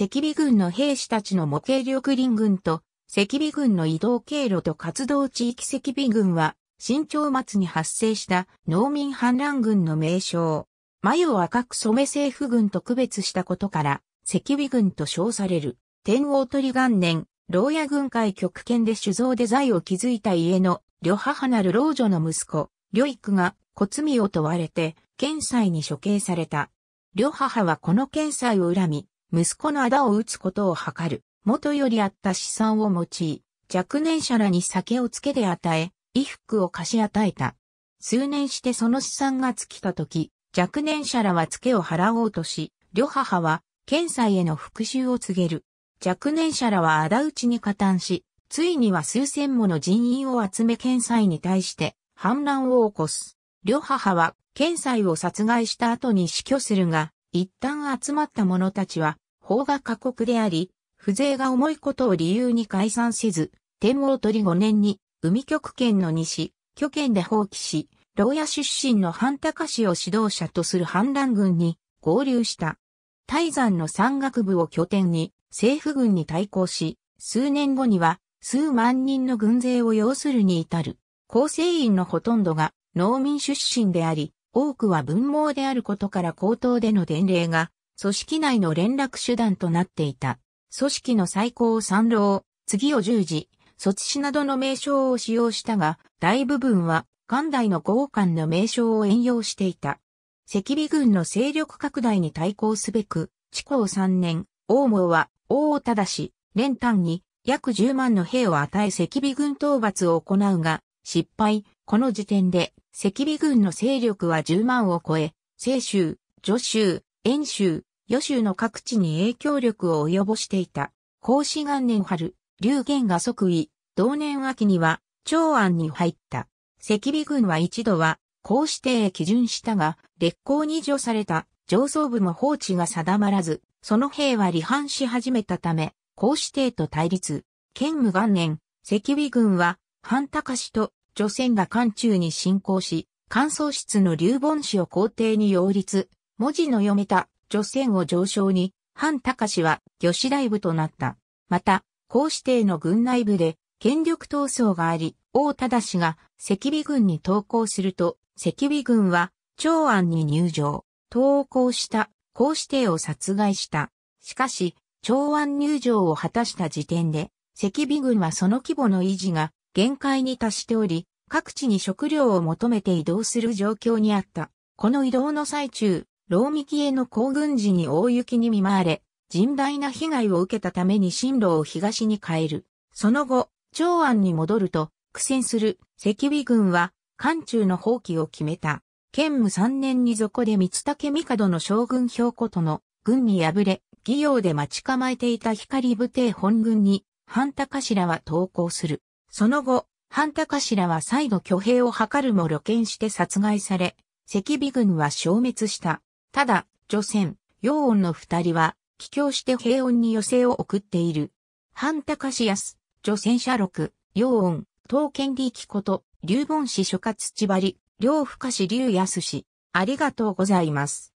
赤備軍の兵士たちの模型緑林軍と、赤備軍の移動経路と活動地域赤備軍は、新朝末に発生した農民反乱軍の名称。眉を赤く染め政府軍と区別したことから、赤備軍と称される。天王取元年、牢屋軍会極権で酒造で財を築いた家の、両母なる老女の息子、両育が、小身を問われて、検裁に処刑された。両母はこの検裁を恨み、息子の仇を打つことを図る。元よりあった資産を用い、若年者らに酒をつけで与え、衣服を貸し与えた。数年してその資産が尽きた時、若年者らは付けを払おうとし、両母は、検査への復讐を告げる。若年者らは仇討ちに加担し、ついには数千もの人員を集め検査に対して反乱を起こす。両母は検査を殺害した後に死去するが、一旦集まった者たちは法が過酷であり、風情が重いことを理由に解散せず、天皇取り5年に、海局圏の西、拠圏で放棄し、牢屋出身の半高氏を指導者とする反乱軍に合流した。泰山の山岳部を拠点に政府軍に対抗し、数年後には数万人の軍勢を要するに至る。構成員のほとんどが農民出身であり、多くは文盲であることから高等での伝令が組織内の連絡手段となっていた。組織の最高参郎、次を十字、卒死などの名称を使用したが、大部分は元代の豪官の名称を沿用していた。赤備軍の勢力拡大に対抗すべく、地高3年、王毛は王を正し、連単に約10万の兵を与え赤備軍討伐を行うが、失敗。この時点で、赤備軍の勢力は10万を超え、西州、徐州、遠州、余州の各地に影響力を及ぼしていた。孔子元年春、劉玄が即位、同年秋には、長安に入った。赤備軍は一度は、孔子帝へ基準したが、劣行に除された上層部も放置が定まらず、その兵は離反し始めたため、孔子帝と対立。建武元年、赤備軍は、半高氏と女染が漢中に進行し、乾燥室の流本氏を皇帝に擁立、文字の読めた女染を上昇に、反隆は魚師大部となった。また、皇子帝の軍内部で権力闘争があり、王忠が赤備軍に投降すると、赤備軍は長安に入城、投降した皇子帝を殺害した。しかし、長安入城を果たした時点で、赤備軍はその規模の維持が限界に達しており、各地に食料を求めて移動する状況にあった。この移動の最中、ローミキエの行軍時に大雪に見舞われ、甚大な被害を受けたために進路を東に変える。その後、長安に戻ると、苦戦する赤尾軍は、関中の放棄を決めた。剣武3年にそこで三武帝の将軍兵庫との軍に敗れ、義陽で待ち構えていた光武帝本軍に、半田頭は投降する。その後、半田頭は再度挙兵を図るも露見して殺害され、赤尾軍は消滅した。ただ、女船、陽音の二人は、帰郷して平穏に寄せを送っている。半高志康、女戦社六、陽音、刀剣利貴こと、龍盆氏諸葛千張、両深氏流安氏。ありがとうございます。